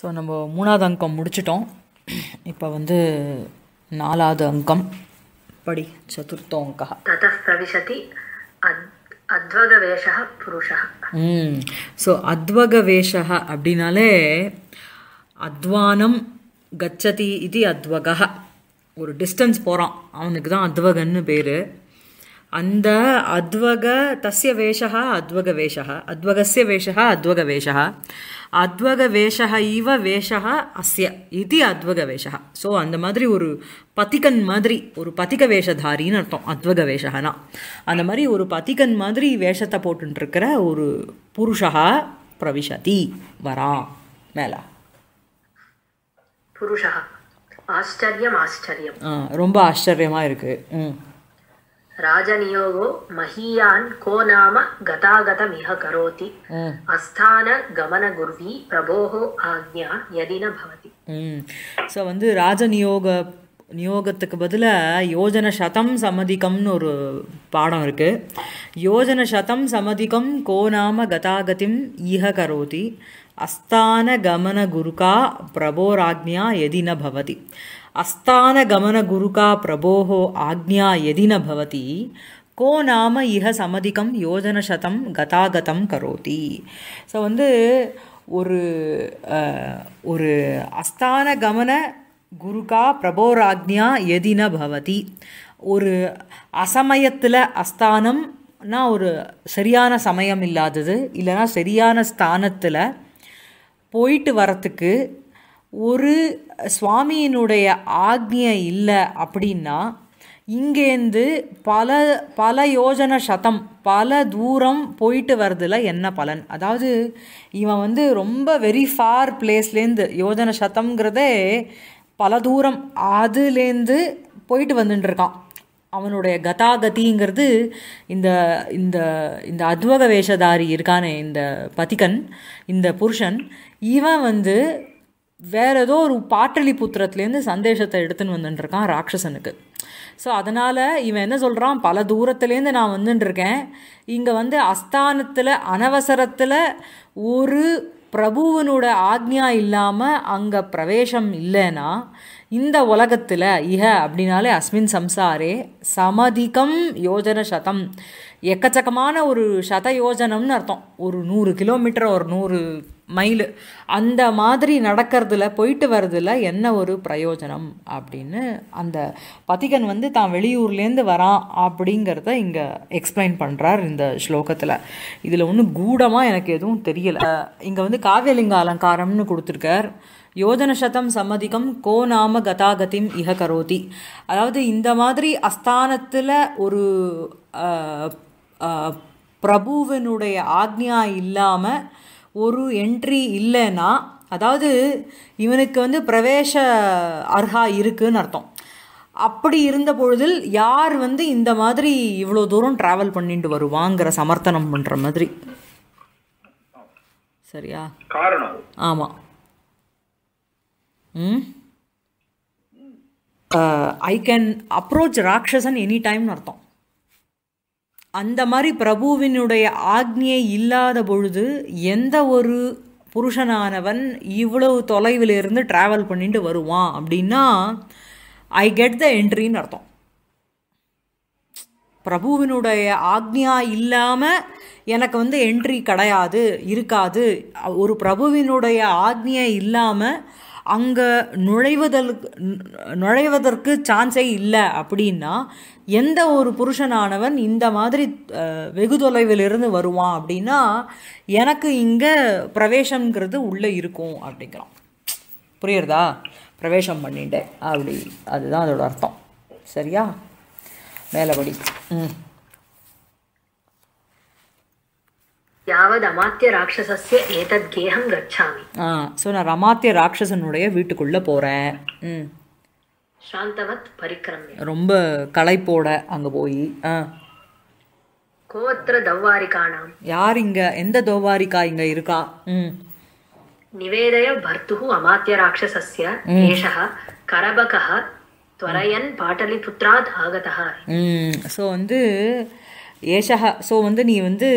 so நம்ம மூணாவது அங்கம் முடிச்சிட்டோம் இப்போ வந்து நாலாவது அங்கம் படி சதுர்த்தோங்க அங்கா தத பிரவிசதி அத்வகவேஷ புருஷா ஸோ அத்வகவேஷ அப்படின்னாலே அத்வானம் கச்சதி இது அத்வக ஒரு டிஸ்டன்ஸ் போகிறான் அவனுக்கு தான் அத்வகன்னு பேர் அந்த அத்வக அத்வக வேஷா அத்வகசிய வேஷா அத்வக வேஷா அத்வக வேஷா இவ வேஷா அஸ்ய இது வேஷா ஸோ அந்த மாதிரி ஒரு பதிகன் மாதிரி ஒரு பதிக வேஷதாரின்னு அர்த்தம் அத்வக வேஷகனா அந்த மாதிரி ஒரு பதிகன் மாதிரி வேஷத்தை போட்டுருக்கிற ஒரு புருஷா பிரவிஷதி வரா மேல புருஷா ஆச்சரியம் ஆச்சரியம் ரொம்ப ஆச்சரியமாக இருக்குது ம் राजनियोगो महीयान् को नाम गतागतमिह करोति अस्थानगमनगुर्वी प्रभोः आज्ञा यदि न भवति ஸோ வந்து ராஜநியோக நியோகத்துக்கு பதிலாக யோஜன சதம் சமதிகம்னு ஒரு பாடம் இருக்குது யோஜன சதம் சமதிகம் கோ நாம கதாகதிம் ஈஹ கரோதி அஸ்தான கமன குருகா பிரபோராஜ்ஞா எதின பவதி கமன குருகா பிரபோகோ यदि न भवति கோ நாம இஹ சமதிகம் யோஜனசதம் கதாகதம் கரோதி ஸோ வந்து ஒரு ஒரு அஸ்தான கமன குருகா பிரபோராஜ்யா எதின பவதி ஒரு அசமயத்தில் அஸ்தானம்னா ஒரு சரியான சமயம் இல்லாதது இல்லைனா சரியான ஸ்தானத்தில் போயிட்டு வரத்துக்கு ஒரு சுவாமியினுடைய ஆக்னியை இல்லை அப்படின்னா இங்கேருந்து பல பல யோஜன சதம் பல தூரம் போயிட்டு வர்றதுல என்ன பலன் அதாவது இவன் வந்து ரொம்ப வெரி ஃபார் பிளேஸ்லேருந்து யோஜன சதம்ங்கிறதே பல தூரம் அதுலேருந்து போயிட்டு வந்துட்டுருக்கான் அவனுடைய கதாகதிங்கிறது இந்த இந்த இந்த அத்வக வேஷதாரி இருக்கானே இந்த பதிகன் இந்த புருஷன் இவன் வந்து வேறு ஏதோ ஒரு புத்திரத்துலேருந்து சந்தேஷத்தை எடுத்துன்னு வந்துட்டுருக்கான் ராட்சசனுக்கு ஸோ அதனால் இவன் என்ன சொல்கிறான் பல தூரத்துலேருந்து நான் வந்துட்டுருக்கேன் இங்கே வந்து அஸ்தானத்தில் அனவசரத்தில் ஒரு பிரபுவனோட ஆக்ஞா இல்லாமல் அங்கே பிரவேசம் இல்லைன்னா இந்த உலகத்தில் இஹ அப்படின்னாலே அஸ்மின் சம்சாரே சமதிகம் யோஜன சதம் எக்கச்சக்கமான ஒரு சத யோஜனம்னு அர்த்தம் ஒரு நூறு கிலோமீட்டர் ஒரு நூறு மயில் அந்த மாதிரி நடக்கிறதுல போயிட்டு வர்றதுல என்ன ஒரு பிரயோஜனம் அப்படின்னு அந்த பதிகன் வந்து தான் வெளியூர்லேருந்து வரான் அப்படிங்கிறத இங்கே எக்ஸ்பிளைன் பண்ணுறார் இந்த ஸ்லோகத்தில் இதில் ஒன்றும் கூடமாக எனக்கு எதுவும் தெரியலை இங்கே வந்து காவியலிங்க அலங்காரம்னு கொடுத்துருக்கார் யோஜன சதம் சம்மதிகம் கோ நாம கதாகதிம் இக கரோதி அதாவது இந்த மாதிரி அஸ்தானத்தில் ஒரு பிரபுவினுடைய ஆக்ஞா இல்லாமல் ஒரு என்ட்ரி இல்லைன்னா அதாவது இவனுக்கு வந்து பிரவேச அர்ஹா இருக்குதுன்னு அர்த்தம் அப்படி இருந்த பொழுதில் யார் வந்து இந்த மாதிரி இவ்வளோ தூரம் ட்ராவல் பண்ணிட்டு வருவாங்கிற சமர்த்தனம் பண்ணுற மாதிரி சரியா காரணம் ஆமாம் ம் ஐ கேன் அப்ரோச் ராட்சசன் எனி டைம்னு அர்த்தம் அந்த மாதிரி பிரபுவினுடைய ஆக்ஞை இல்லாத பொழுது எந்த ஒரு புருஷனானவன் இவ்வளவு தொலைவில் இருந்து ட்ராவல் பண்ணிட்டு வருவான் அப்படின்னா ஐ கெட் த என்ட்ரின்னு அர்த்தம் பிரபுவினுடைய ஆக்ஞா இல்லாமல் எனக்கு வந்து என்ட்ரி கிடையாது இருக்காது ஒரு பிரபுவினுடைய ஆக்ஞை இல்லாமல் அங்கே நுழைவதற்கு நுழைவதற்கு சான்ஸே இல்லை அப்படின்னா எந்த ஒரு புருஷனானவன் இந்த மாதிரி வெகு தொலைவில் இருந்து வருவான் அப்படின்னா எனக்கு இங்கே பிரவேசங்கிறது உள்ளே இருக்கும் அப்படிங்கிறான் புரியுறதா பிரவேசம் பண்ணிட்டேன் அப்படி அதுதான் அதோட அர்த்தம் சரியா மேலபடி ம் யாவதமாத்திய ராட்சசஸ்ய ஏதத் கேகம் கச்சாமி ஆ ஸோ நான் அமாத்திய ராட்சசனுடைய வீட்டுக்குள்ளே போகிறேன் ம் சாந்தவத் பரிக்கிரமிய ரொம்ப களைப்போட அங்கே போய் ஆ கோத்திர தௌவாரிகானாம் யார் இங்க எந்த தௌவாரிகா இங்க இருக்கா ம் நிவேதய பர்த்துஹு அமாத்திய ராட்சசஸ்ய ஏஷः கரபகः துவரயன் பாட்டலிபுத்ராத் ஆகதः ஸோ வந்து ஏஷா ஸோ வந்து நீ வந்து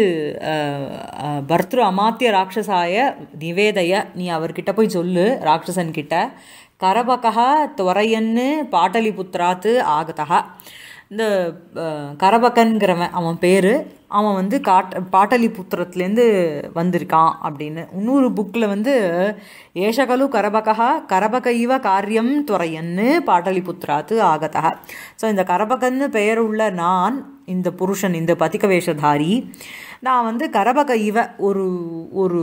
பர்த்ரு அமாத்திய ராட்சசாய நிவேதைய நீ அவர்கிட்ட போய் சொல்லு ராட்சசன்கிட்ட கரபகா துவரையன்னு பாட்டலி புத்திராத்து ஆகதா இந்த கரபகன்கிறவன் அவன் பேர் அவன் வந்து காட் பாட்டலிபுத்திரத்துலேருந்து வந்திருக்கான் அப்படின்னு இன்னொரு புக்கில் வந்து ஏஷகலு கரபகா கரபக இவ காரியம் துறையன்னு பாட்டலிபுத்திராத்து ஆகதா ஸோ இந்த கரபகன்னு பெயர் உள்ள நான் இந்த புருஷன் இந்த பதிக்க வேஷதாரி நான் வந்து கரபக இவ ஒரு ஒரு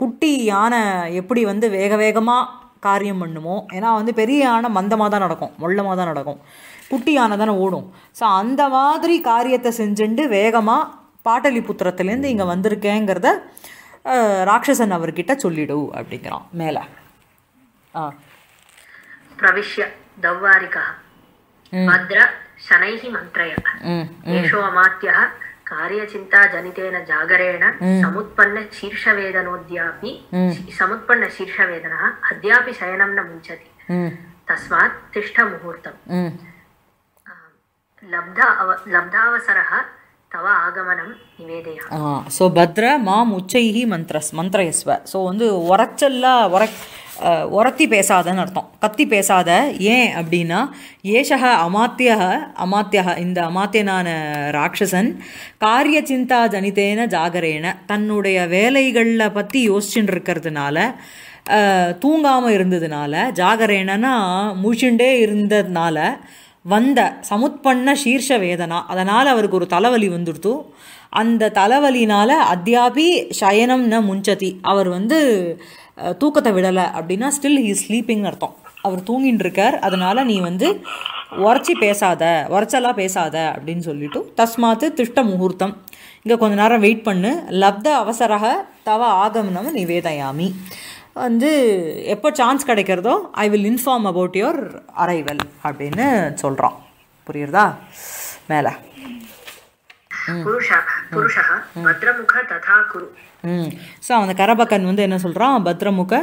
குட்டி யானை எப்படி வந்து வேக வேகமாக காரியம் பண்ணுமோ ஏன்னா வந்து பெரிய யானை மந்தமாக தான் நடக்கும் மொள்ளமாக தான் நடக்கும் குட்டியானதானே தானே ஓடும் ஸோ அந்த மாதிரி காரியத்தை செஞ்சுட்டு வேகமாக பாட்டலிபுத்திரத்துலேருந்து இங்கே வந்திருக்கேங்கிறத ராட்சசன் அவர்கிட்ட சொல்லிடு அப்படிங்கிறான் மேலே ஆ பிரவிஷ்ய தௌவாரிகா மத்ர சனைஹி மந்திரய ஏஷோ அமாத்திய कार्यचिन्ता जनितेन जागरेण समुत्पन्न शीर्षवेदनोऽद्यापि समुत्पन्न शीर्षवेदनः अद्यापि शयनं न मुञ्चति तस्मात् तिष्ठमुहूर्तम् लब्ध अव लब्धावसरः ஆகமனம் ஸோ பத்ர மாம் உச்சைகி மந்த்ரஸ் மந்த்ரயஸ்வ ஸோ வந்து உரைச்சல்லாக உர உரத்தி பேசாதன்னு அர்த்தம் கத்தி பேசாத ஏன் அப்படின்னா ஏஷக அமாத்தியக அமாத்தியக இந்த அமாத்தியனான ராட்சசன் காரிய சிந்தா ஜனிதேன ஜாகரேன தன்னுடைய வேலைகளில் பற்றி யோசிச்சுட்டு இருக்கிறதுனால தூங்காமல் இருந்ததுனால ஜாகரேனா முழிச்சுண்டே இருந்ததுனால வந்த சமுத்பண்ண சீர்ஷ வேதனா அதனால் அவருக்கு ஒரு தலைவலி வந்துடுத்து அந்த தலைவலினால் அத்தியாபி சயனம் ந முஞ்சதி அவர் வந்து தூக்கத்தை விடலை அப்படின்னா ஸ்டில் ஹீ ஸ்லீப்பிங் அர்த்தம் அவர் தூங்கின்னு இருக்கார் அதனால் நீ வந்து உரைச்சி பேசாத உரைச்சலாக பேசாத அப்படின்னு சொல்லிட்டு தஸ்மாத்து திஷ்ட முகூர்த்தம் இங்கே கொஞ்ச நேரம் வெயிட் பண்ணு லப்த அவசரக தவ ஆகமனம் நிவேதயாமி வந்து எப்போ சான்ஸ் கிடைக்கிறதோ I will inform about your arrival அப்படின்னு சொல்கிறான் புரியுறதா மேலே ஸோ அந்த கரபக்கன் வந்து என்ன சொல்கிறான் பத்ரமுக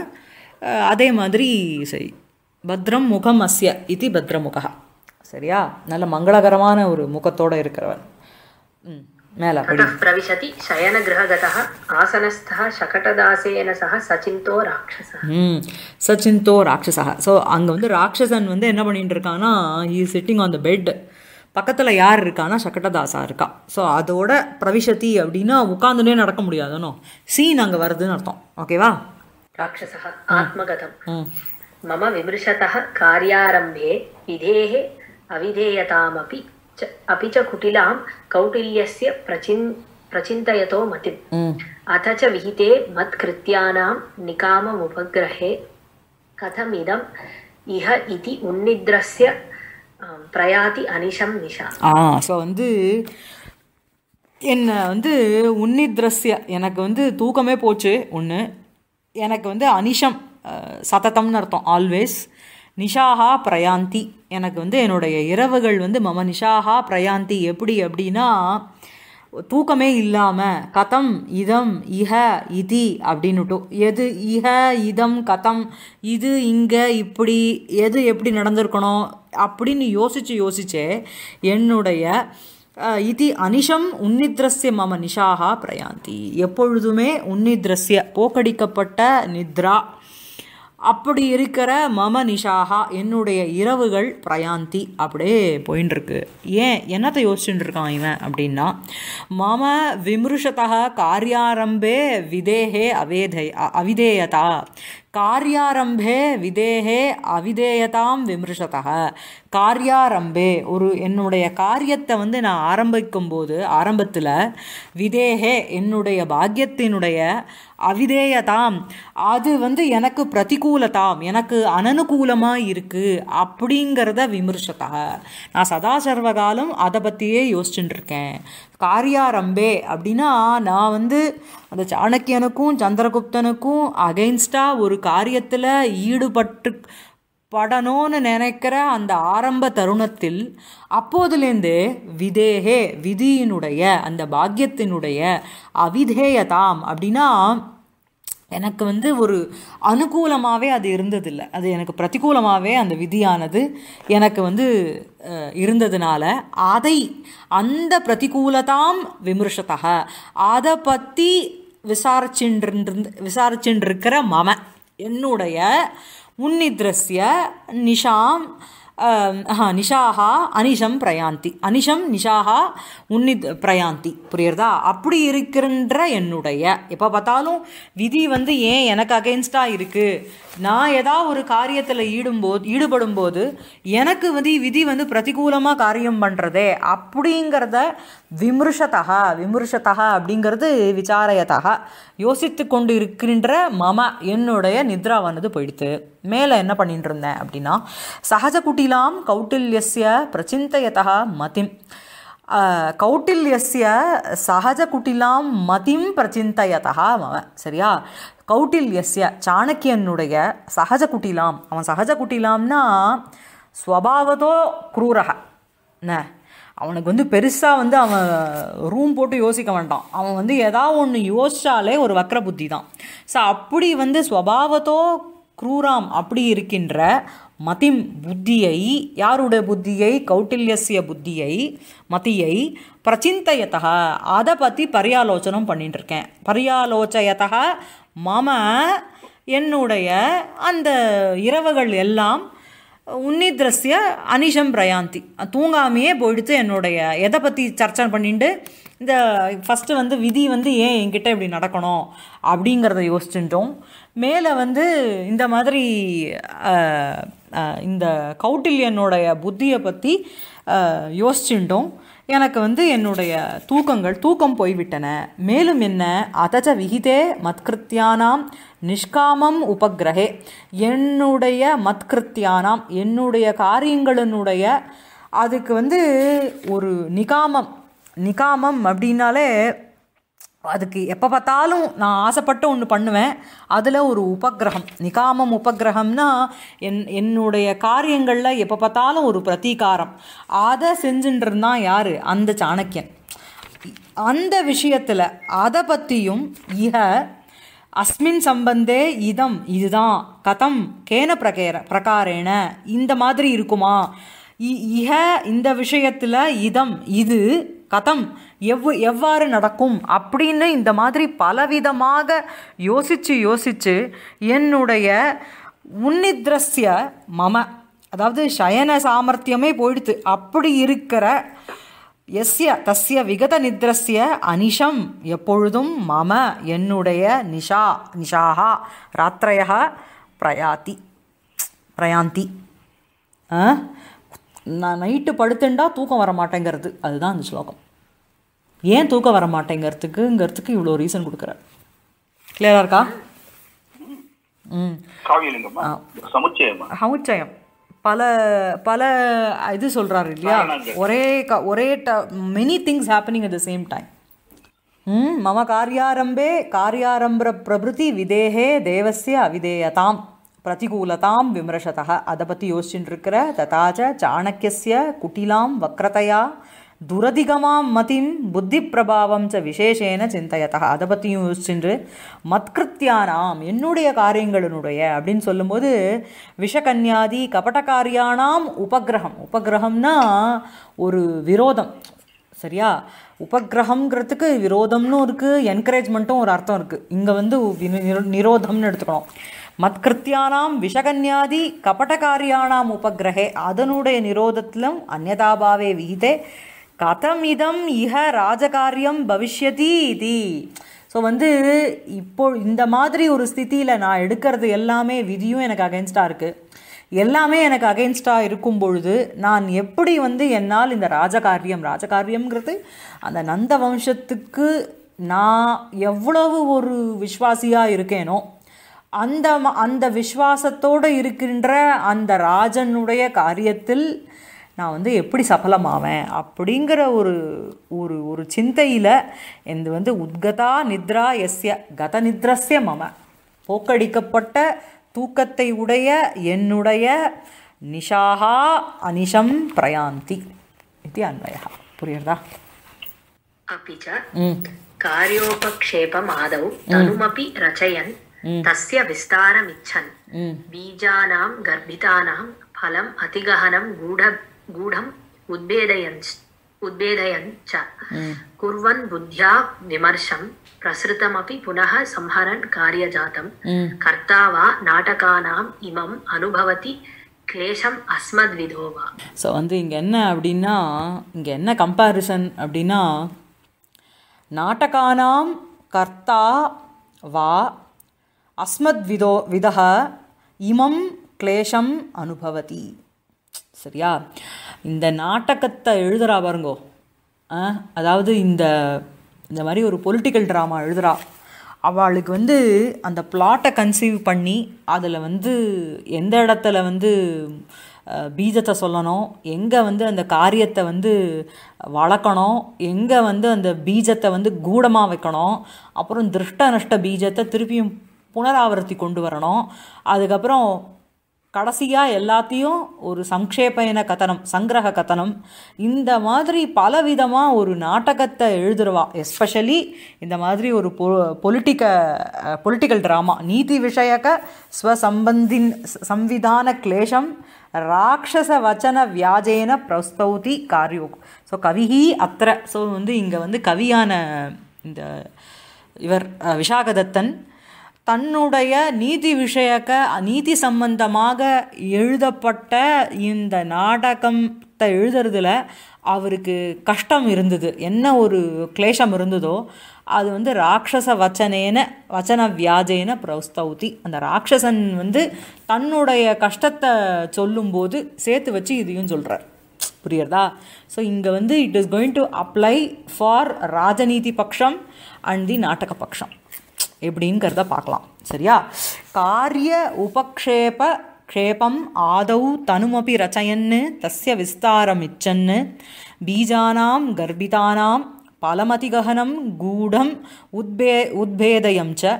அதே மாதிரி சரி பத்ரம் முகம் அஸ்ய இது பத்ரமுகா சரியா நல்ல மங்களகரமான ஒரு முகத்தோடு இருக்கிறவன் ம் மேல பிரவிசதி சயன கிரககதः ஆசனஸ்தா சகடதாசேன சக சச்சிந்தோ ராட்சச ம் சச்சிந்தோ ராட்சசா ஸோ அங்கே வந்து ராட்சசன் வந்து என்ன பண்ணிட்டு இருக்கான்னா he sitting on the bed பக்கத்தில் யார் இருக்கானா சக்கட்டதாசா இருக்கா ஸோ அதோட பிரவிஷதி அப்படின்னா உட்காந்துனே நடக்க முடியாதுனோ சீன் அங்கே வருதுன்னு அர்த்தம் ஓகேவா ராட்சசா ஆத்மகதம் மம விமிருஷத காரியாரம்பே விதேகே அவிதேயதாமபி अपि च कुटिलां कौटिल्यस्य प्रचिन् प्रचिन्तयतो मतिम् अथ च विहिते मत्कृत्यानां निकाममुपग्रहे कथमिदम् இஹ இதி உன்னித்ரஸ்ய பிரயாதி அனிஷம் நிஷா ஆ ஸோ வந்து என்னை வந்து உன்னித்ரஸ்ய எனக்கு வந்து தூக்கமே போச்சு ஒன்று எனக்கு வந்து அனிஷம் சததம்னு அர்த்தம் ஆல்வேஸ் நிஷாஹா பிரயாந்தி எனக்கு வந்து என்னுடைய இரவுகள் வந்து மம நிஷாகா பிரயாந்தி எப்படி அப்படின்னா தூக்கமே இல்லாமல் கதம் இதம் இஹ இதி அப்படின்னுட்டும் எது இஹ இதம் கதம் இது இங்கே இப்படி எது எப்படி நடந்திருக்கணும் அப்படின்னு யோசித்து யோசித்தே என்னுடைய இது அனிஷம் உன்னித்ரஸ்ய மம நிஷாகா பிரயாந்தி எப்பொழுதுமே உன்னித்ரஸ்ய போக்கடிக்கப்பட்ட நித்ரா அப்படி இருக்கிற மம நிஷாகா என்னுடைய இரவுகள் பிரயாந்தி அப்படியே போயின்னு இருக்கு ஏன் என்னத்தை யோசிச்சுட்டு இருக்கான் இவன் அப்படின்னா மம விமிருஷதா காரியாரம்பே விதேகே அவேதை அவிதேயதா காரியாரம்பே விதேகே அவிதேயதாம் விமர்சதா காரியாரம்பே ஒரு என்னுடைய காரியத்தை வந்து நான் ஆரம்பிக்கும் போது ஆரம்பத்தில் விதேகே என்னுடைய பாக்கியத்தினுடைய அவிதேயதாம் அது வந்து எனக்கு பிரதிகூலதாம் எனக்கு அனனுகூலமாக இருக்குது அப்படிங்கிறத விமர்சத்தக நான் சதா சர்வகாலம் அதை பற்றியே யோசிச்சுட்டு இருக்கேன் காரியாரம்பே அப்படின்னா நான் வந்து அந்த சாணக்கியனுக்கும் சந்திரகுப்தனுக்கும் அகெயின்ஸ்டாக ஒரு காரியத்தில் ஈடுபட்டு படணும்னு நினைக்கிற அந்த ஆரம்ப தருணத்தில் அப்போதுலேருந்து விதேகே விதியினுடைய அந்த பாக்கியத்தினுடைய அவிதேயதாம் அப்படின்னா எனக்கு வந்து ஒரு அனுகூலமாகவே அது இருந்ததில்லை அது எனக்கு பிரதிகூலமாகவே அந்த விதியானது எனக்கு வந்து இருந்ததுனால அதை அந்த பிரதிகூலதாம் விமர்சத்தக அதை பற்றி விசாரிச்சுட்டு விசாரிச்சுட்டு இருக்கிற மம என்னுடைய முன்னிதிரஸ்ய நிஷாம் Um, நிஷாகா அனிஷம் பிரயாந்தி அனிஷம் நிஷாகா உன்னித் பிரயாந்தி புரியுறதா அப்படி இருக்கின்ற என்னுடைய எப்போ பார்த்தாலும் விதி வந்து ஏன் எனக்கு அகெயின்ஸ்டாக இருக்குது நான் ஏதாவது ஒரு காரியத்தில் ஈடும்போது ஈடுபடும் போது எனக்கு வந்து விதி வந்து பிரதிகூலமாக காரியம் பண்ணுறதே அப்படிங்கிறத விமிருஷதா விமிருஷதா அப்படிங்கிறது விசாரயதா யோசித்து கொண்டு இருக்கின்ற மம என்னுடைய நித்ராவானது போயிடுத்து மேலே என்ன பண்ணிட்டு இருந்தேன் அப்படின்னா சகஜ குட்டிலாம் கௌட்டில்யஸ்ய பிரச்சிந்தயதா மதிம் கௌட்டில்யஸ்ய சகஜ குட்டிலாம் மதிம் பிரச்சிந்தயதா மம சரியா கௌட்டில்யஸ்ய சாணக்கியனுடைய சகஜ குட்டிலாம் அவன் சகஜ குட்டிலாம்னா ஸ்வபாவதோ குரூரக என்ன அவனுக்கு வந்து பெருசாக வந்து அவன் ரூம் போட்டு யோசிக்க வேண்டான் அவன் வந்து ஏதாவது ஒன்று யோசித்தாலே ஒரு வக்கர புத்தி தான் ஸோ அப்படி வந்து ஸ்வபாவத்தோ குரூராம் அப்படி இருக்கின்ற மதிம் புத்தியை யாருடைய புத்தியை கௌட்டில்யசிய புத்தியை மதியை பிரச்சிந்தையத்தக அதை பற்றி பரியாலோச்சனம் பண்ணிட்டு இருக்கேன் மம என்னுடைய அந்த இரவுகள் எல்லாம் உன்னித்ரஸ்ய அனிஷம் பிரயாந்தி தூங்காமையே போயிடுத்து என்னுடைய எதை பற்றி சர்ச்சை பண்ணிட்டு இந்த ஃபஸ்ட்டு வந்து விதி வந்து ஏன் என்கிட்ட இப்படி நடக்கணும் அப்படிங்கிறத யோசிச்சுட்டோம் மேலே வந்து இந்த மாதிரி இந்த கௌட்டில்யனுடைய புத்தியை பற்றி யோசிச்சுட்டோம் எனக்கு வந்து என்னுடைய தூக்கங்கள் தூக்கம் போய்விட்டன மேலும் என்ன அதஜ விகிதே மத்கிருத்தியானாம் நிஷ்காமம் உபகிரகே என்னுடைய மத்கிருத்தியானாம் என்னுடைய காரியங்களினுடைய அதுக்கு வந்து ஒரு நிகாமம் நிகாமம் அப்படின்னாலே அதுக்கு எப்போ பார்த்தாலும் நான் ஆசைப்பட்டு ஒன்று பண்ணுவேன் அதில் ஒரு உபகிரகம் நிகாமம் உபகிரகம்னா என் என்னுடைய காரியங்களில் எப்போ பார்த்தாலும் ஒரு பிரதீகாரம் அதை செஞ்சுட்டு இருந்தான் யார் அந்த சாணக்கியன் அந்த விஷயத்தில் அதை பற்றியும் இக அஸ்மின் சம்பந்தே இதம் இதுதான் கதம் கேன பிரகேர பிரகாரேன இந்த மாதிரி இருக்குமா இக இந்த விஷயத்தில் இதம் இது கதம் எவ் எவ்வாறு நடக்கும் அப்படின்னு இந்த மாதிரி பலவிதமாக யோசித்து யோசித்து என்னுடைய உன்னித்ரஸ்ய மம அதாவது சயன சாமர்த்தியமே போயிடுத்து அப்படி இருக்கிற எஸ்ய தஸ்ய விகத நித்ரஸ்ய அனிஷம் எப்பொழுதும் மம என்னுடைய நிஷா நிஷாகா ராத்திரையா பிரயாதி பிரயாந்தி நான் நைட்டு படுத்துண்டா தூக்கம் வர மாட்டேங்கிறது அதுதான் அந்த ஸ்லோகம் ஏன் தூக்கம் வர மாட்டேங்கிறதுக்குங்கிறதுக்கு இவ்வளோ ரீசன் கொடுக்குறார் கிளியராக இருக்கா ம் சமுச்சயம் பல பல இது சொல்கிறாரு இல்லையா ஒரே க ஒரே ட many things happening at the same time ம் மம காரியாரம்பே காரியாரம்ப பிரபுதி விதேகே தேவசிய அவிதேயதாம் பிரதிகூலதாம் விமர்சத அதை பற்றி யோசிச்சுட்டு இருக்கிற ததாச்ச சாணக்கிய குட்டிலாம் வக்ரதையா துரதிகமாம் மதிம் புத்தி பிரபாவம் ச விசேஷேன சிந்தையதா அதை பற்றியும் யோசிச்சுன்று மத்கிருத்தியானாம் என்னுடைய காரியங்களினுடைய அப்படின்னு சொல்லும்போது விஷகன்யாதி கபடகாரியானாம் உபகிரகம் உபகிரகம்னா ஒரு விரோதம் சரியா உபகிரகங்கிறதுக்கு விரோதம்னு இருக்குது என்கரேஜ்மெண்ட்டும் ஒரு அர்த்தம் இருக்குது இங்கே வந்து நிரோதம்னு எடுத்துக்கணும் மத்கிருத்தியானாம் விஷகன்யாதி கபடகாரியானாம் உபகிரகே அதனுடைய நிரோதத்திலும் அந்நதாபாவே விகிதே கதம் இதம் இஹ ராஜகாரியம் பவிஷ்யதி இது ஸோ வந்து இப்போ இந்த மாதிரி ஒரு ஸ்தித்தியில் நான் எடுக்கிறது எல்லாமே விதியும் எனக்கு அகைன்ஸ்டாக இருக்குது எல்லாமே எனக்கு அகெயின்ஸ்டாக இருக்கும் பொழுது நான் எப்படி வந்து என்னால் இந்த ராஜகாரியம் ராஜகாரியம்ங்கிறது அந்த நந்த வம்சத்துக்கு நான் எவ்வளவு ஒரு விஸ்வாசியாக இருக்கேனோ அந்த அந்த விஸ்வாசத்தோடு இருக்கின்ற அந்த ராஜனுடைய காரியத்தில் நான் வந்து எப்படி சஃலமாவேன் அப்படிங்கிற ஒரு ஒரு ஒரு சிந்தையில் இந்த வந்து உத்கதா நித்ரா எஸ்ய கத நித்ரஸ்ய மம போக்கடிக்கப்பட்ட தூக்கத்தை உடைய என்னுடைய நிஷாகா அனிஷம் பிரயாந்தி இது அன்பயா புரியுறதா காரியோபக்ஷேபம் ஆதவு தனுமபி ரச்சயன் తస్య విస్తారం ఇచ్చన్ బీజానాం గర్భితానాం ఫలం అతిగహనం గూఢ గూఢం ఉద్భేదయం ఉద్భేదయం చ కుర్వన్ బుద్ధ్యా విమర్శం ప్రసృతమపి పునః సంహరన్ కార్యజాతం కర్తా వా నాటకానాం ఇమం అనుభవతి கிளேஷம் அஸ்மத்விதோவா ஸோ வந்து இங்கே என்ன அப்படின்னா இங்கே என்ன கம்பேரிசன் அப்படின்னா நாட்டகானாம் கர்த்தா வா அஸ்மத் விதோ விதக இமம் கிளேஷம் அனுபவதி சரியா இந்த நாட்டகத்தை எழுதுறா பாருங்கோ அதாவது இந்த இந்த மாதிரி ஒரு பொலிட்டிக்கல் ட்ராமா எழுதுறா அவளுக்கு வந்து அந்த பிளாட்டை கன்சீவ் பண்ணி அதில் வந்து எந்த இடத்துல வந்து பீஜத்தை சொல்லணும் எங்கே வந்து அந்த காரியத்தை வந்து வளர்க்கணும் எங்கே வந்து அந்த பீஜத்தை வந்து கூடமாக வைக்கணும் அப்புறம் திருஷ்ட நஷ்ட பீஜத்தை திருப்பியும் புனராவர்த்தி கொண்டு வரணும் அதுக்கப்புறம் கடைசியாக எல்லாத்தையும் ஒரு சங்கேபயண கதனம் சங்கிரக கதனம் இந்த மாதிரி பலவிதமாக ஒரு நாடகத்தை எழுதுறவா எஸ்பெஷலி இந்த மாதிரி ஒரு பொ பொலிட்டிக்க பொலிட்டிக்கல் ட்ராமா நீதி விஷயக்க ஸ்வசம்பந்தின் சம்விதான கிளேஷம் ராட்சச வச்சன வியாஜேன பிரஸ்தௌதி காரியோக் ஸோ கவிஹி அத்திர ஸோ வந்து இங்கே வந்து கவியான இந்த இவர் விஷாகதத்தன் தன்னுடைய நீதி விஷயக்க நீதி சம்பந்தமாக எழுதப்பட்ட இந்த நாடகத்தை எழுதுறதுல அவருக்கு கஷ்டம் இருந்தது என்ன ஒரு கிளேஷம் இருந்ததோ அது வந்து ராட்சச வச்சனேன வச்சன வியாஜேன பிரௌஸ்தௌதி அந்த ராட்சசன் வந்து தன்னுடைய கஷ்டத்தை சொல்லும்போது சேர்த்து வச்சு இதையும் சொல்கிறார் புரியுறதா ஸோ இங்கே வந்து it is going to apply for ராஜநீதி பக்ஷம் அண்ட் தி நாடக பக்ஷம் एडिङ्कर पाकलं सरिया कार्य उपक्षेप क्षेपं आदौ तनुमपि रचयन् तस्य विस्तारमिच्छन् बीजानां गर्भितानां पालमतिगहनं गूढम् उद्भे उद्भेदयं च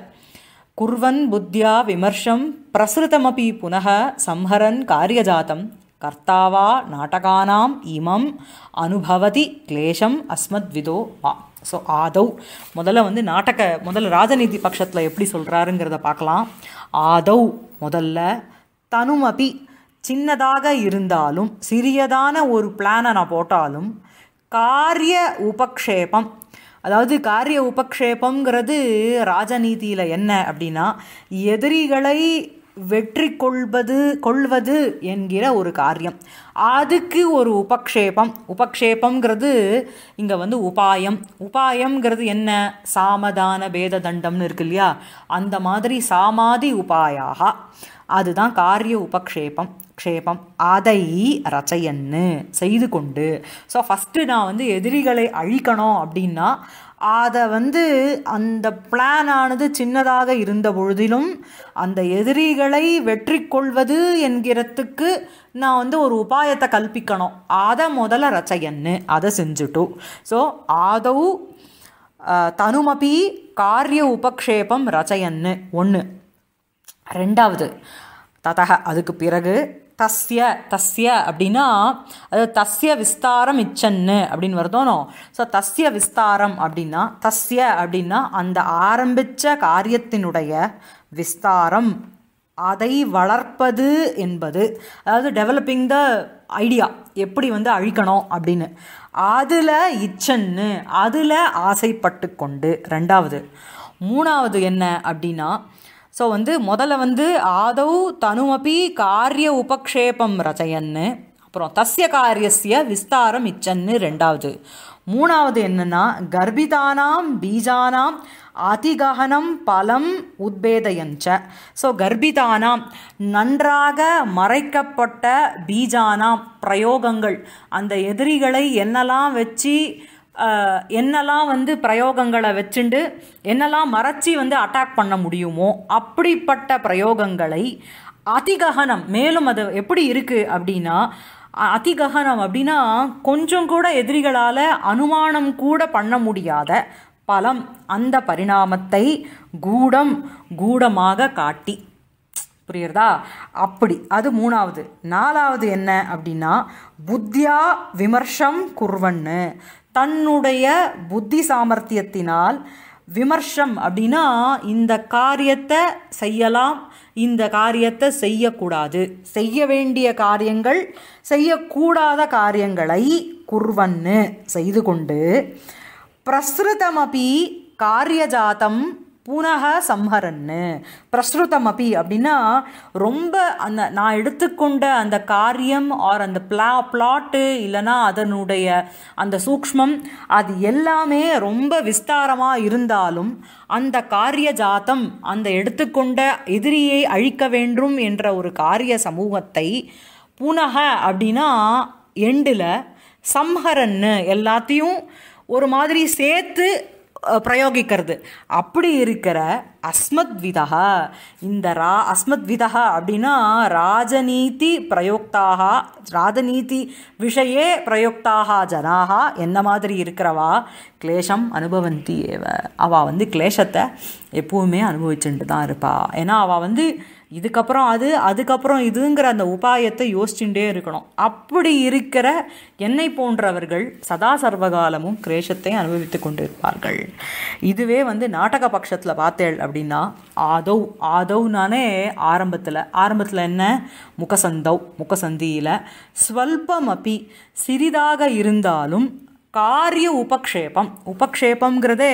कुर्वन् बुद्ध्या विमर्शं प्रसृतमपि पुनः संहरन् कार्यजातं कर्ता वा नाटकानाम् अनुभवति क्लेशम् अस्मद्विदो ஸோ ஆதவ் முதல்ல வந்து நாட்டக முதல்ல ராஜநீதி பட்சத்தில் எப்படி சொல்கிறாருங்கிறத பார்க்கலாம் ஆதவ் முதல்ல தனுமபி சின்னதாக இருந்தாலும் சிறியதான ஒரு பிளானை நான் போட்டாலும் காரிய உபக்ஷேபம் அதாவது காரிய உபக்ஷேபங்கிறது ராஜநீதியில் என்ன அப்படின்னா எதிரிகளை வெற்றி கொள்வது கொள்வது என்கிற ஒரு காரியம் அதுக்கு ஒரு உபக்ஷேபம் உபக்ஷேபங்கிறது இங்கே வந்து உபாயம் உபாயம்ங்கிறது என்ன சாமதான பேத தண்டம்னு இருக்கு இல்லையா அந்த மாதிரி சாமாதி உபாயாக அதுதான் காரிய உபக்ஷேபம் க்ஷேபம் அதை ரச்சையன்னு செய்து கொண்டு ஸோ ஃபஸ்ட்டு நான் வந்து எதிரிகளை அழிக்கணும் அப்படின்னா அதை வந்து அந்த பிளானானது சின்னதாக இருந்த பொழுதிலும் அந்த எதிரிகளை வெற்றி கொள்வது என்கிறதுக்கு நான் வந்து ஒரு உபாயத்தை கல்பிக்கணும் அதை முதல்ல ரச்சையன்னு அதை செஞ்சுட்டும் ஸோ ஆதவு தனுமபி காரிய உபக்ஷேபம் ரச்சையன்னு ஒன்று ரெண்டாவது ததக அதுக்கு பிறகு தஸ்ய தஸ்ய அப்படின்னா அது தஸ்ய விஸ்தாரம் இச்சன்னு அப்படின்னு வருதோனோ ஸோ தஸ்ய விஸ்தாரம் அப்படின்னா தஸ்ய அப்படின்னா அந்த ஆரம்பித்த காரியத்தினுடைய விஸ்தாரம் அதை வளர்ப்பது என்பது அதாவது டெவலப்பிங் த ஐடியா எப்படி வந்து அழிக்கணும் அப்படின்னு அதில் இச்சன்னு அதில் ஆசைப்பட்டு கொண்டு ரெண்டாவது மூணாவது என்ன அப்படின்னா ஸோ வந்து முதல்ல வந்து ஆதௌ தனுமபி காரிய உபக்ஷேபம் ரச்சையன்னு அப்புறம் தஸ்ய காரியசிய விஸ்தாரம் இச்சன்னு ரெண்டாவது மூணாவது என்னென்னா கர்ப்பிதானாம் பீஜானாம் அதிககனம் பலம் உத்பேதயஞ்ச ஸோ கர்ப்பிதானாம் நன்றாக மறைக்கப்பட்ட பீஜானாம் பிரயோகங்கள் அந்த எதிரிகளை என்னெல்லாம் வச்சு என்னெல்லாம் வந்து பிரயோகங்களை வச்சுண்டு என்னெல்லாம் மறைச்சி வந்து அட்டாக் பண்ண முடியுமோ அப்படிப்பட்ட பிரயோகங்களை அதிககனம் மேலும் அது எப்படி இருக்குது அப்படின்னா அதிககனம் அப்படின்னா கொஞ்சம் கூட எதிரிகளால் அனுமானம் கூட பண்ண முடியாத பலம் அந்த பரிணாமத்தை கூடம் கூடமாக காட்டி புரியுறதா அப்படி அது மூணாவது நாலாவது என்ன அப்படின்னா புத்தியா விமர்சம் குர்வன்னு தன்னுடைய புத்தி சாமர்த்தியத்தினால் விமர்சம் அப்படின்னா இந்த காரியத்தை செய்யலாம் இந்த காரியத்தை செய்யக்கூடாது செய்ய வேண்டிய காரியங்கள் செய்யக்கூடாத காரியங்களை குர்வன்னு செய்து கொண்டு பிரசுதமபி காரியஜாத்தம் புனக சம்ஹரன்னு பிரஸ்ருதம் அப்பி அப்படின்னா ரொம்ப அந்த நான் எடுத்துக்கொண்ட அந்த காரியம் ஆர் அந்த பிளா பிளாட்டு இல்லைனா அதனுடைய அந்த சூக்மம் அது எல்லாமே ரொம்ப விஸ்தாரமாக இருந்தாலும் அந்த காரிய ஜாத்தம் அந்த எடுத்துக்கொண்ட எதிரியை அழிக்க வேண்டும் என்ற ஒரு காரிய சமூகத்தை புனக அப்படின்னா எண்டில் சம்ஹரன்னு எல்லாத்தையும் ஒரு மாதிரி சேர்த்து பிரயோகிக்கிறது அப்படி இருக்கிற அஸ்மத் விதா இந்த ரா அஸ்மத் விதா அப்படின்னா ராஜநீதி பிரயோக்தாக ராஜநீதி விஷயே பிரயோக்தாக ஜனாக என்ன மாதிரி இருக்கிறவா கிளேஷம் அனுபவந்தி ஏவ அவள் வந்து கிளேஷத்தை எப்போவுமே அனுபவிச்சுட்டு தான் இருப்பாள் ஏன்னா அவள் வந்து இதுக்கப்புறம் அது அதுக்கப்புறம் இதுங்கிற அந்த உபாயத்தை யோசிச்சுட்டே இருக்கணும் அப்படி இருக்கிற என்னை போன்றவர்கள் சதா சர்வகாலமும் கிரேஷத்தை அனுபவித்து கொண்டிருப்பார்கள் இதுவே வந்து நாடக பட்சத்தில் பார்த்தேள் அப்படின்னா ஆதவ் ஆதவ்னானே ஆரம்பத்தில் ஆரம்பத்தில் என்ன முகசந்தவ் முகசந்தியில் ஸ்வல்பம் அப்பி சிறிதாக இருந்தாலும் காரிய உபக்ஷேபம் உபக்ஷேபம்ங்கிறதே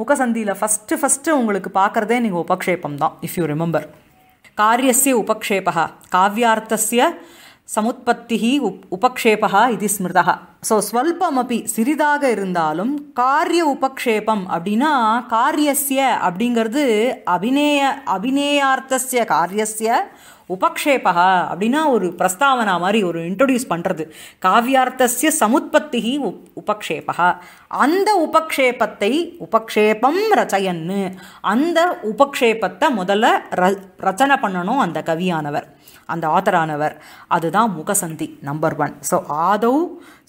முகசந்தியில் ஃபஸ்ட்டு ஃபஸ்ட்டு உங்களுக்கு பார்க்குறதே நீங்கள் உபக்ஷேபம் தான் இஃப் யூ ரிமெம்பர் காரியசிய உபக்ஷேபா காவியார்த்தசிய சமுத்பத்தி உப் உபக்ஷேபா இது ஸ்மிருதா ஸோ ஸ்வல்பம் அப்படி சிறிதாக இருந்தாலும் காரிய உபக்ஷேபம் அப்படின்னா காரியசிய அப்படிங்கிறது அபிநேய அபிநேயார்த்தசிய காரியசிய உபக்ஷேபா அப்படின்னா ஒரு பிரஸ்தாவனா மாதிரி ஒரு இன்ட்ரொடியூஸ் பண்ணுறது காவியார்த்தசிய சமுத்பத்தி உப் உபக்ஷேபா அந்த உபக்ஷேபத்தை உபக்ஷேபம் ரச்சையன்னு அந்த உபக்ஷேபத்தை முதல்ல ர ரச்சனை பண்ணணும் அந்த கவியானவர் அந்த ஆத்தரானவர் அதுதான் முகசந்தி நம்பர் ஒன் ஸோ ஆதவ்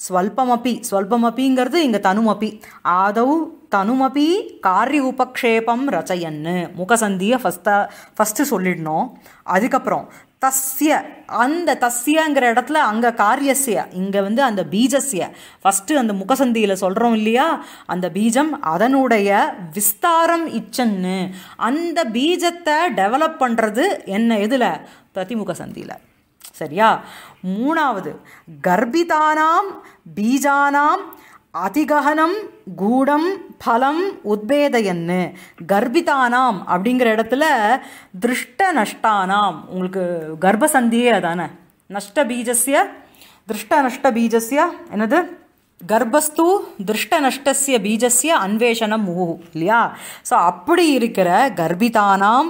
ஸ்வல்பமப்பி ஸ்வல்பமப்பிங்கிறது இங்கே தனுமப்பி ஆதவ் தனுமபி காரிய உபக்ஷேபம் ரச்சையன்னு முகசந்தியை ஃபஸ்ட்டாக ஃபஸ்ட்டு சொல்லிடணும் அதுக்கப்புறம் தஸ்ய அந்த தஸ்யங்கிற இடத்துல அங்கே காரியசிய இங்கே வந்து அந்த பீஜஸ்ய ஃபஸ்ட்டு அந்த முகசந்தியில் சொல்கிறோம் இல்லையா அந்த பீஜம் அதனுடைய விஸ்தாரம் இச்சன்னு அந்த பீஜத்தை டெவலப் பண்ணுறது என்ன எதில் பிரதிமுக சந்தியில் சரியா மூணாவது கர்ப்பிதானாம் பீஜானாம் அதிககனம் கூடம் பலம் உத்பேதயன்னு கர்ப்பிதானாம் அப்படிங்கிற இடத்துல திருஷ்ட நஷ்டானாம் உங்களுக்கு கர்ப்பசந்தியே அதானே நஷ்ட பீஜஸ்ய திருஷ்ட நஷ்ட பீஜஸ்ய என்னது கர்ப்பஸ்து திருஷ்ட நஷ்டசிய பீஜஸ்ய அன்வேஷணம் மூ இல்லையா ஸோ அப்படி இருக்கிற கர்ப்பிதானாம்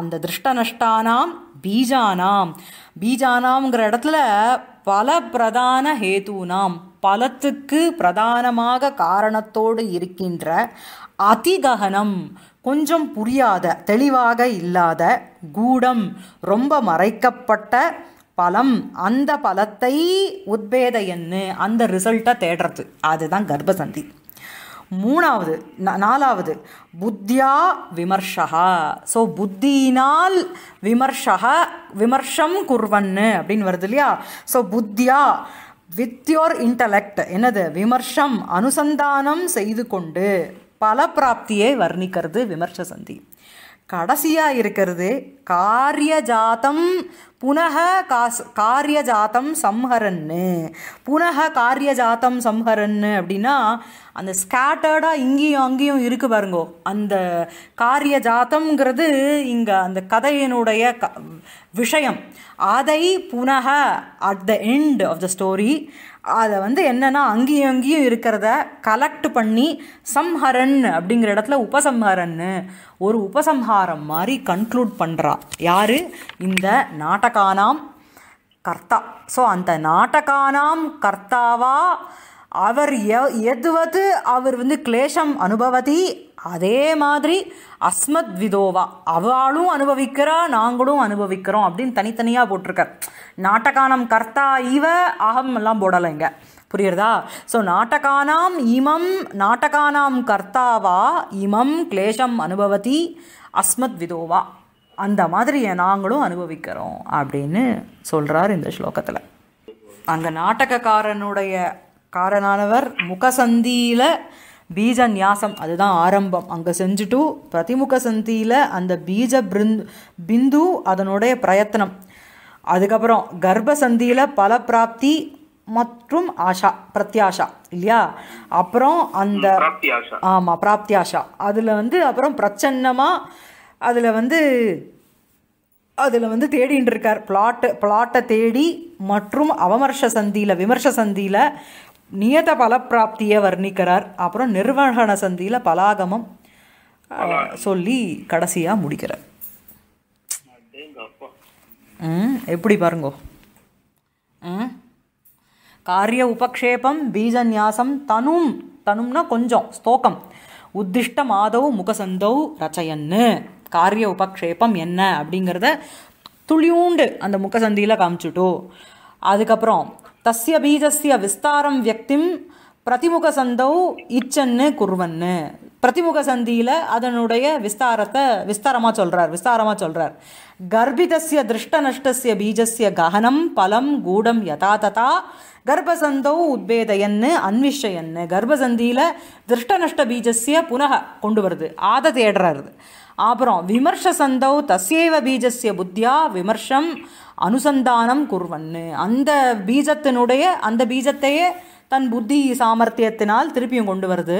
அந்த திருஷ்ட நஷ்டானாம் பீஜானாம் பீஜானாம்ங்கிற இடத்துல பல பிரதான ஹேத்துனாம் பலத்துக்கு பிரதானமாக காரணத்தோடு இருக்கின்ற அதிககனம் கொஞ்சம் புரியாத தெளிவாக இல்லாத கூடம் ரொம்ப மறைக்கப்பட்ட பலம் அந்த பலத்தை உத்பேத எண்ணு அந்த ரிசல்ட்டை தேடுறது அதுதான் கர்ப்பசந்தி மூணாவது நாலாவது புத்தியா விமர்ஷகா ஸோ புத்தியினால் விமர்ஷக விமர்ஷம் குர்வன்னு அப்படின்னு வருது இல்லையா ஸோ புத்தியா வித் யோர் இன்டலெக்ட் என்னது விமர்சம் அனுசந்தானம் செய்து கொண்டு பல பிராப்தியை வர்ணிக்கிறது விமர்ச சந்தி கடைசியாக இருக்கிறது காரியஜாத்தம் புனக காஸ் காரியஜாத்தம் சம்ஹரன்னு புனக காரியஜாத்தம் சம்ஹரன்னு அப்படின்னா அந்த ஸ்கேட்டர்டாக இங்கேயும் அங்கேயும் இருக்கு பாருங்கோ அந்த காரியஜாத்தம்ங்கிறது இங்கே அந்த கதையினுடைய க விஷயம் அதை புனக at the end of the story அதை வந்து என்னென்னா அங்கேயும் அங்கேயும் இருக்கிறத கலெக்ட் பண்ணி சம்ஹரன் அப்படிங்கிற இடத்துல உபசம்ஹரன்னு ஒரு உபசம்ஹாரம் மாதிரி கன்க்ளூட் பண்ணுறா யார் இந்த நாடகானாம் கர்த்தா ஸோ அந்த நாடகானாம் கர்த்தாவா அவர் எ எதுவது அவர் வந்து கிளேஷம் அனுபவதி அதே மாதிரி அஸ்மத் விதோவா அவளும் அனுபவிக்கிறா நாங்களும் அனுபவிக்கிறோம் அப்படின்னு தனித்தனியாக போட்டிருக்கார் நாட்டகானம் கர்த்தா இவ அகம் எல்லாம் போடலைங்க புரியுறதா ஸோ நாட்டகானாம் இமம் நாட்டகானாம் கர்த்தாவா இமம் கிளேஷம் அனுபவதி அஸ்மத் விதோவா அந்த மாதிரி நாங்களும் அனுபவிக்கிறோம் அப்படின்னு சொல்கிறார் இந்த ஸ்லோகத்தில் அங்கே நாட்டகக்காரனுடைய காரனானவர் முகசந்தியில் பீஜ நியாசம் அதுதான் ஆரம்பம் அங்கே செஞ்சுட்டு பிரதிமுக சந்தியில் அந்த பீஜ பிருந் பிந்து அதனுடைய பிரயத்தனம் அதுக்கப்புறம் கர்ப்ப சந்தியில் பல பிராப்தி மற்றும் ஆஷா பிரத்யாஷா இல்லையா அப்புறம் அந்த ஆமாம் பிராப்தியாஷா அதில் வந்து அப்புறம் பிரச்சன்னமாக அதில் வந்து அதில் வந்து தேடின்னு இருக்கார் பிளாட்டு பிளாட்டை தேடி மற்றும் அவமர்ஷ சந்தியில் விமர்ச சந்தியில் நியத பலப்பிராப்தியை வர்ணிக்கிறார் அப்புறம் நிர்வகண சந்தியில் பலாகமம் சொல்லி கடைசியாக முடிக்கிறார் ம் எப்படி பாருங்கோ ம் காரிய உபக்ஷேபம் பீஜநியாசம் தனும் தனும்னா கொஞ்சம் ஸ்தோகம் உத்திஷ்ட மாதவ் முகசந்தவ் ரச்சையன்னு காரிய உபக்ஷேபம் என்ன அப்படிங்கிறத துளியூண்டு அந்த முகசந்தியில் காமிச்சுட்டோ அதுக்கப்புறம் தஸ்ய பீஜஸ்ய விஸ்தாரம் வியக்திம் பிரதிமுக சந்தௌ இச்சன்னு குர்வன்னு பிரதிமுக சந்தியில் அதனுடைய விஸ்தாரத்தை விஸ்தாரமாக சொல்கிறார் விஸ்தாரமாக சொல்கிறார் கர்ப்பிதஸ்ய திருஷ்ட நஷ்டசிய பீஜஸ்ய ககனம் பலம் கூடம் யதா ததா கர்ப்பசந்தௌ உத்வேதயன்னு அன்விஷயன்னு கர்ப்பசந்தியில் திருஷ்ட நஷ்ட பீஜஸ்ய புனக கொண்டு வருது ஆத தேடுறாரு அப்புறம் விமர்ஷ சந்தௌ தஸ்யேவ பீஜஸ்ய புத்தியா விமர்சம் அனுசந்தானம் குர்வன்னு அந்த பீஜத்தினுடைய அந்த பீஜத்தையே தன் புத்தி சாமர்த்தியத்தினால் திருப்பியும் கொண்டு வருது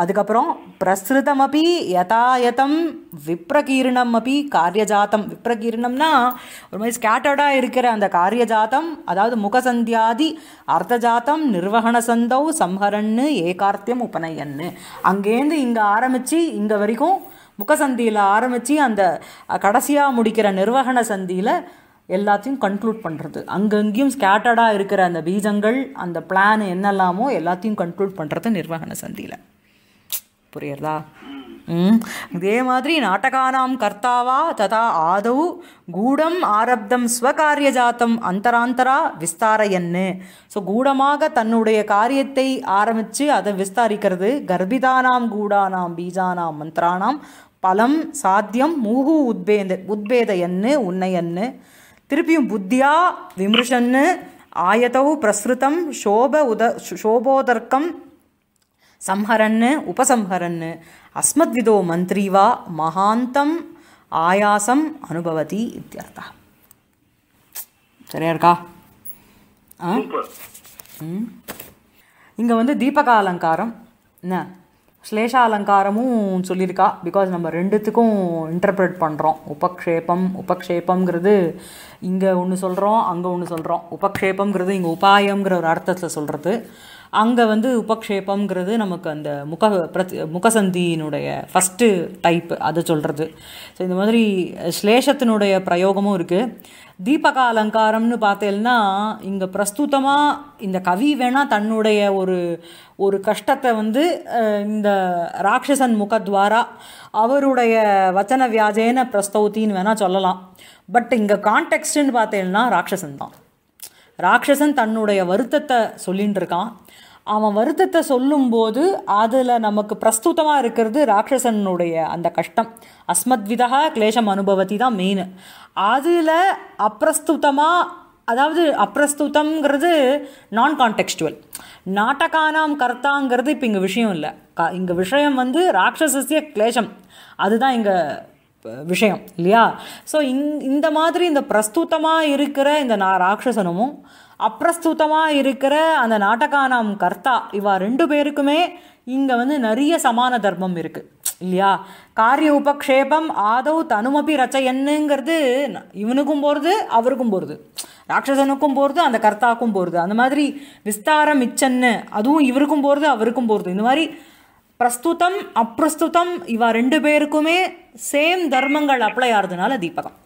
அதுக்கப்புறம் அப்படி யதாயதம் விப்ரகீர்ணம் அப்படி காரியஜாத்தம் விப்ரகீர்ணம்னா ஒரு மாதிரி ஸ்கேட்டர்டாக இருக்கிற அந்த காரியஜாத்தம் அதாவது முகசந்தியாதி அர்த்தஜாத்தம் நிர்வகண சந்தௌ சம்ஹரன்னு ஏகார்த்தியம் உபநயன்னு அங்கேருந்து இங்கே ஆரம்பித்து இங்கே வரைக்கும் முகசந்தியில் ஆரம்பித்து அந்த கடைசியாக முடிக்கிற நிர்வகண சந்தியில் எல்லாத்தையும் கன்க்ளூட் பண்ணுறது அங்கங்கேயும் ஸ்கேட்டர்டாக இருக்கிற அந்த பீஜங்கள் அந்த பிளான் என்னெல்லாமோ எல்லாத்தையும் கன்க்ளூட் பண்ணுறது நிர்வகண சந்தியில் புரியுறதா இதே மாதிரி நாடகானாம் கர்த்தாவா ததா ஆதவு கூடம் ஆரப்தம் ஸ்வகாரிய ஜாத்தம் அந்தராந்தரா விஸ்தாரையன்னு ஸோ கூடமாக தன்னுடைய காரியத்தை ஆரம்பித்து அதை விஸ்தாரிக்கிறது கர்ப்பிதானாம் கூடானாம் பீஜானாம் மந்திரானாம் பலம் சாத்தியம் மூகு உத்பேத உன்னை உன்னையன்னு திருப்பியும் புத்தியா விமர்சன்னு ஆயதவு பிரசுதம் சோப உத சோபோதர்க்கம் சம்ஹரன்னு உபசம்ஹரன்னு அஸ்மத்விதோ மந்திரி வா மகாந்தம் ஆயாசம் அனுபவதி இத்தியர்த்தா சரியா இருக்கா இங்கே வந்து தீபகாலங்காரம் என்ன ஸ்லேஷ அலங்காரமும் சொல்லியிருக்கா பிகாஸ் நம்ம ரெண்டுத்துக்கும் இன்டர்பிரேட் பண்ணுறோம் உபக்ஷேபம் உபக்ஷேபம்ங்கிறது இங்கே ஒன்று சொல்கிறோம் அங்கே ஒன்று சொல்கிறோம் உபக்ஷேபம்ங்கிறது இங்கே உபாயங்கிற ஒரு அர்த்தத்தில் சொல்கிறது அங்கே வந்து உபக்ஷேபம்ங்கிறது நமக்கு அந்த முக பிரத் முகசந்தியினுடைய ஃபஸ்ட்டு டைப்பு அதை சொல்கிறது ஸோ இந்த மாதிரி ஸ்லேஷத்தினுடைய பிரயோகமும் இருக்குது தீபக அலங்காரம்னு பார்த்தேன்னா இங்கே பிரஸ்துத்தமாக இந்த கவி வேணால் தன்னுடைய ஒரு ஒரு கஷ்டத்தை வந்து இந்த ராட்சசன் முகத்வாரா அவருடைய வச்சன வியாஜேன பிரஸ்தௌத்தின்னு வேணால் சொல்லலாம் பட் இங்கே கான்டெக்ஸ்ட்டுன்னு பார்த்தேன்னா ராட்சசன் தான் ராட்சசன் தன்னுடைய வருத்தத்தை சொல்லின்னு இருக்கான் அவன் வருத்தத்தை சொல்லும்போது அதில் நமக்கு பிரஸ்துத்தமாக இருக்கிறது ராட்சசனுடைய அந்த கஷ்டம் அஸ்மத்விதா கிளேஷம் அனுபவத்தி தான் மெயின் அதில் அப்பிரஸ்துத்தமாக அதாவது அப்பிரஸ்துத்தங்கிறது நான் கான்டெக்ஸ்டுவல் நாட்டகானாம் கர்த்தாங்கிறது இப்போ இங்கே விஷயம் இல்லை க இங்கே விஷயம் வந்து ராட்சசிய கிளேஷம் அதுதான் இங்கே விஷயம் இல்லையா ஸோ இந் இந்த மாதிரி இந்த பிரஸ்தூத்தமாக இருக்கிற இந்த நா ராட்சசனமும் அப்பிரஸ்தூத்தமாக இருக்கிற அந்த நாட்டகானாம் கர்த்தா இவா ரெண்டு பேருக்குமே இங்கே வந்து நிறைய சமான தர்மம் இருக்குது இல்லையா காரிய உபக்ஷேபம் ஆதவ் தனுமபி ரச்சையன்னுங்கிறது இவனுக்கும் போகிறது அவருக்கும் போகிறது ராட்சசனுக்கும் போகிறது அந்த கர்த்தாக்கும் போகிறது அந்த மாதிரி விஸ்தாரம் இச்சன்னு அதுவும் இவருக்கும் போகிறது அவருக்கும் போகிறது இந்த மாதிரி பிரஸ்துதம் அப்பிரஸ்துதம் இவா ரெண்டு பேருக்குமே சேம் தர்மங்கள் அப்ளை ஆகிறதுனால தீபகம்